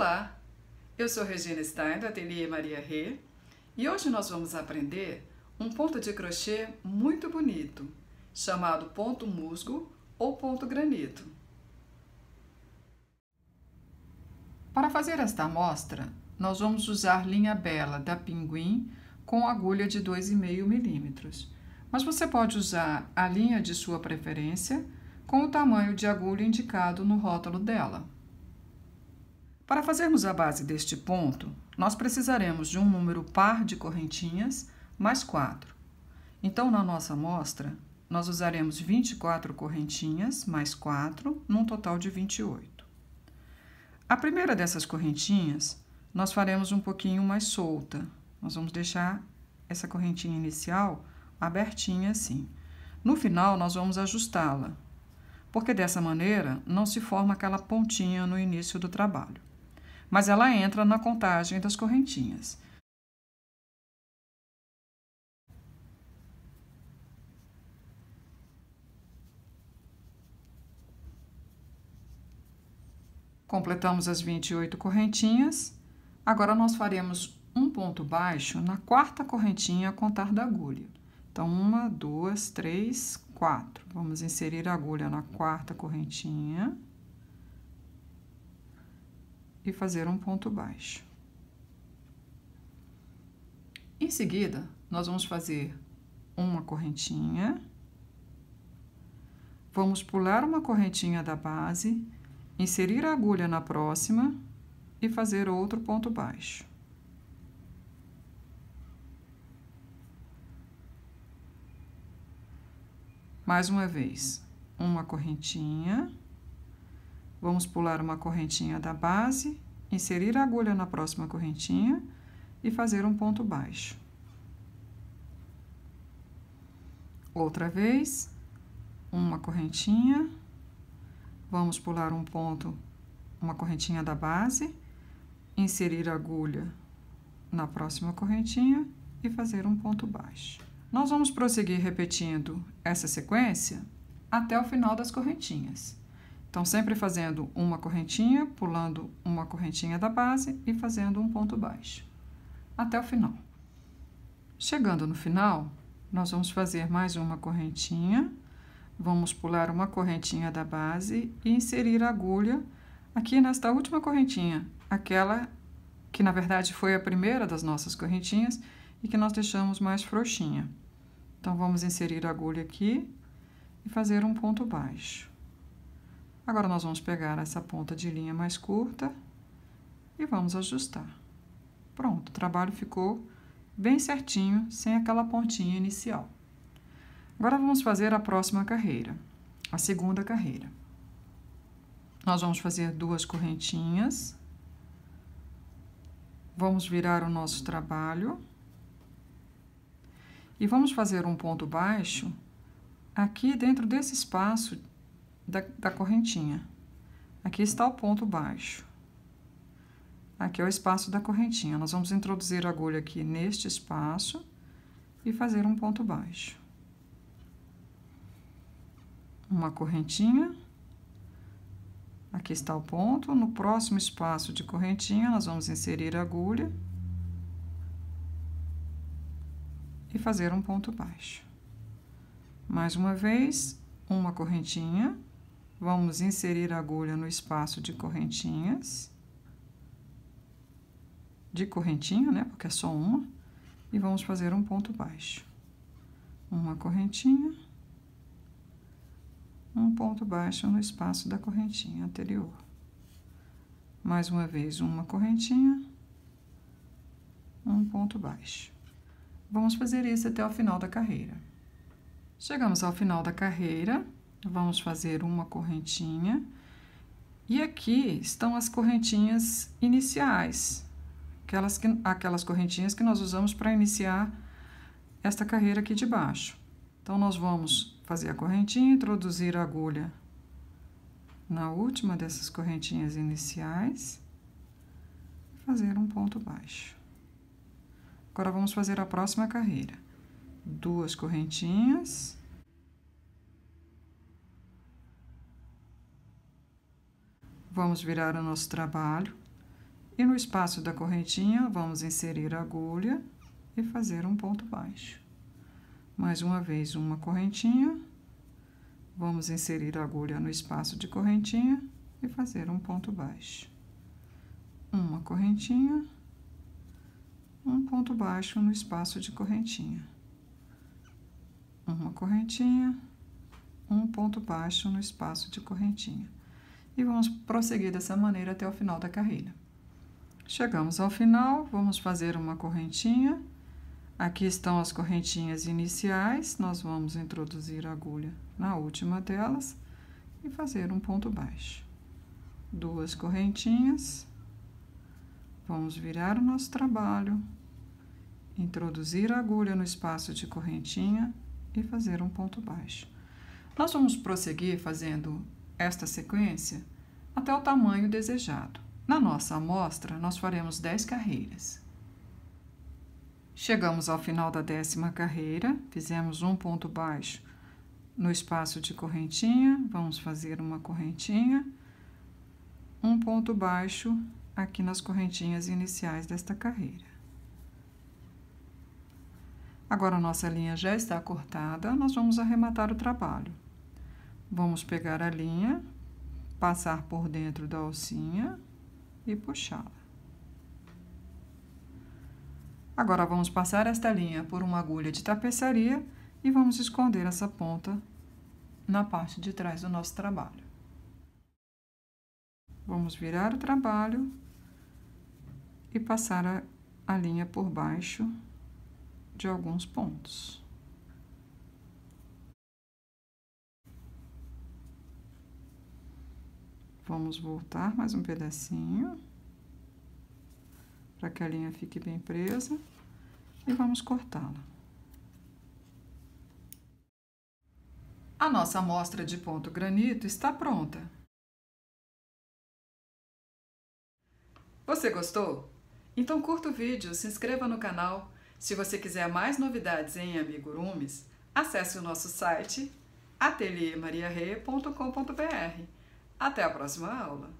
Olá, eu sou Regina Stein do Ateliê Maria Rê e hoje nós vamos aprender um ponto de crochê muito bonito, chamado ponto musgo ou ponto granito. Para fazer esta amostra, nós vamos usar linha bela da Pinguim com agulha de 2,5 milímetros, mas você pode usar a linha de sua preferência com o tamanho de agulha indicado no rótulo dela. Para fazermos a base deste ponto, nós precisaremos de um número par de correntinhas mais 4. Então, na nossa amostra, nós usaremos 24 correntinhas mais 4, num total de 28. A primeira dessas correntinhas, nós faremos um pouquinho mais solta. Nós vamos deixar essa correntinha inicial abertinha assim. No final, nós vamos ajustá-la, porque dessa maneira não se forma aquela pontinha no início do trabalho mas ela entra na contagem das correntinhas. Completamos as 28 correntinhas. Agora, nós faremos um ponto baixo na quarta correntinha a contar da agulha. Então, uma, duas, três, quatro. Vamos inserir a agulha na quarta correntinha e fazer um ponto baixo. Em seguida, nós vamos fazer uma correntinha, vamos pular uma correntinha da base, inserir a agulha na próxima e fazer outro ponto baixo. Mais uma vez, uma correntinha, Vamos pular uma correntinha da base, inserir a agulha na próxima correntinha e fazer um ponto baixo. Outra vez, uma correntinha, vamos pular um ponto, uma correntinha da base, inserir a agulha na próxima correntinha e fazer um ponto baixo. Nós vamos prosseguir repetindo essa sequência até o final das correntinhas. Então, sempre fazendo uma correntinha, pulando uma correntinha da base e fazendo um ponto baixo, até o final. Chegando no final, nós vamos fazer mais uma correntinha, vamos pular uma correntinha da base e inserir a agulha aqui nesta última correntinha, aquela que, na verdade, foi a primeira das nossas correntinhas e que nós deixamos mais frouxinha. Então, vamos inserir a agulha aqui e fazer um ponto baixo. Agora, nós vamos pegar essa ponta de linha mais curta e vamos ajustar. Pronto, o trabalho ficou bem certinho, sem aquela pontinha inicial. Agora, vamos fazer a próxima carreira, a segunda carreira. Nós vamos fazer duas correntinhas. Vamos virar o nosso trabalho. E vamos fazer um ponto baixo aqui dentro desse espaço da, da correntinha. Aqui está o ponto baixo. Aqui é o espaço da correntinha. Nós vamos introduzir a agulha aqui neste espaço e fazer um ponto baixo. Uma correntinha. Aqui está o ponto. No próximo espaço de correntinha, nós vamos inserir a agulha. E fazer um ponto baixo. Mais uma vez, uma correntinha Vamos inserir a agulha no espaço de correntinhas. De correntinha, né? Porque é só uma. E vamos fazer um ponto baixo. Uma correntinha. Um ponto baixo no espaço da correntinha anterior. Mais uma vez, uma correntinha. Um ponto baixo. Vamos fazer isso até o final da carreira. Chegamos ao final da carreira. Vamos fazer uma correntinha. E aqui estão as correntinhas iniciais, aquelas, que, aquelas correntinhas que nós usamos para iniciar esta carreira aqui de baixo. Então, nós vamos fazer a correntinha, introduzir a agulha na última dessas correntinhas iniciais fazer um ponto baixo. Agora, vamos fazer a próxima carreira. Duas correntinhas Vamos virar o nosso trabalho e no espaço da correntinha vamos inserir a agulha e fazer um ponto baixo. Mais uma vez, uma correntinha, vamos inserir a agulha no espaço de correntinha e fazer um ponto baixo. Uma correntinha, um ponto baixo no espaço de correntinha. Uma correntinha, um ponto baixo no espaço de correntinha e vamos prosseguir dessa maneira até o final da carreira. Chegamos ao final, vamos fazer uma correntinha. Aqui estão as correntinhas iniciais, nós vamos introduzir a agulha na última delas e fazer um ponto baixo. Duas correntinhas, vamos virar o nosso trabalho, introduzir a agulha no espaço de correntinha e fazer um ponto baixo. Nós vamos prosseguir fazendo esta sequência até o tamanho desejado. Na nossa amostra, nós faremos 10 carreiras. Chegamos ao final da décima carreira, fizemos um ponto baixo no espaço de correntinha, vamos fazer uma correntinha, um ponto baixo aqui nas correntinhas iniciais desta carreira. Agora, nossa linha já está cortada, nós vamos arrematar o trabalho. Vamos pegar a linha, passar por dentro da alcinha e puxá-la. Agora, vamos passar esta linha por uma agulha de tapeçaria e vamos esconder essa ponta na parte de trás do nosso trabalho. Vamos virar o trabalho e passar a, a linha por baixo de alguns pontos. Vamos voltar mais um pedacinho, para que a linha fique bem presa, e vamos cortá-la. A nossa amostra de ponto granito está pronta. Você gostou? Então curta o vídeo, se inscreva no canal. Se você quiser mais novidades em amigurumis, acesse o nosso site ateliemariarre.com.br até a próxima aula!